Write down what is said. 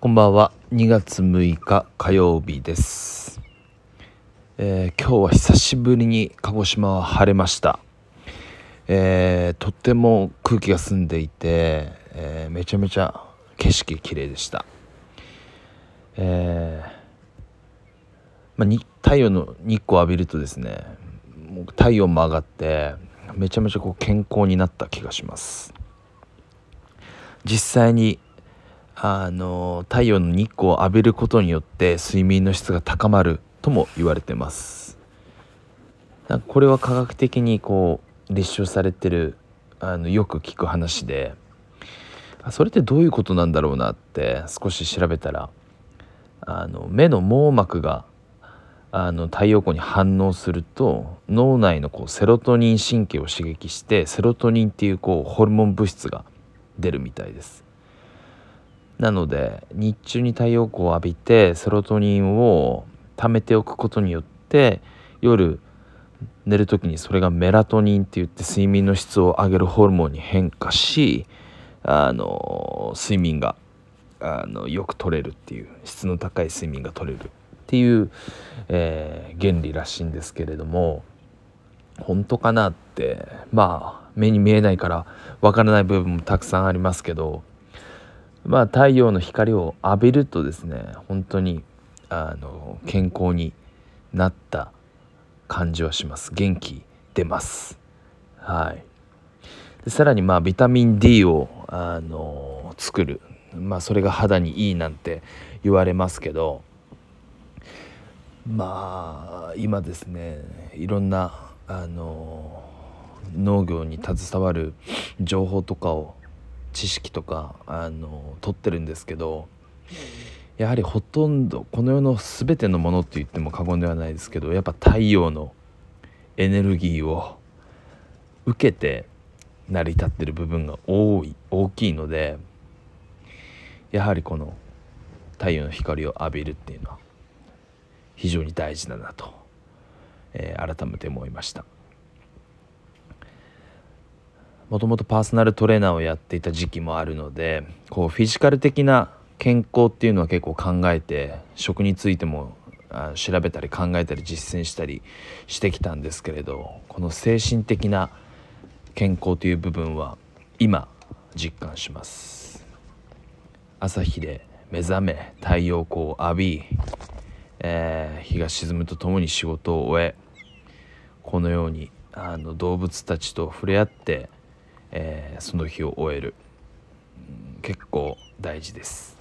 こんばんは2月6日火曜日です、えー、今日は久しぶりに鹿児島は晴れました、えー、とっても空気が澄んでいて、えー、めちゃめちゃ景色綺麗でした、えまあ、太陽の日光を浴びるとですね太陽も上がってめちゃめちゃこう健康になった気がします実際にあの太陽の日光を浴びることによって睡眠の質が高まるとも言われてますこれは科学的にこう立証されてるあのよく聞く話でそれってどういうことなんだろうなって少し調べたらあの目の網膜があの太陽光に反応すると脳内のこうセロトニン神経を刺激してセロトニンっていうこうホルモン物質が出るみたいです。なので日中に太陽光を浴びてセロトニンを貯めておくことによって夜寝る時にそれがメラトニンって言って睡眠の質を上げるホルモンに変化しあの睡眠があのよく取れるっていう質の高い睡眠が取れるっていう、えー、原理らしいんですけれども本当かなってまあ目に見えないからわからない部分もたくさんありますけどまあ、太陽の光を浴びるとですね本当にあの健康になった感じはします元気出ますはいでさらにまあビタミン D をあの作るまあそれが肌にいいなんて言われますけどまあ今ですねいろんなあの農業に携わる情報とかを知識とかあの取ってるんですけどやはりほとんどこの世の全てのものって言っても過言ではないですけどやっぱ太陽のエネルギーを受けて成り立ってる部分が多い大きいのでやはりこの太陽の光を浴びるっていうのは非常に大事だなと、えー、改めて思いました。もともとパーソナルトレーナーをやっていた時期もあるのでこうフィジカル的な健康っていうのは結構考えて食についても調べたり考えたり実践したりしてきたんですけれどこの精神的な健康という部分は今実感します朝日で目覚め太陽光を浴び、えー、日が沈むとともに仕事を終えこのようにあの動物たちと触れ合ってえー、その日を終える、結構大事です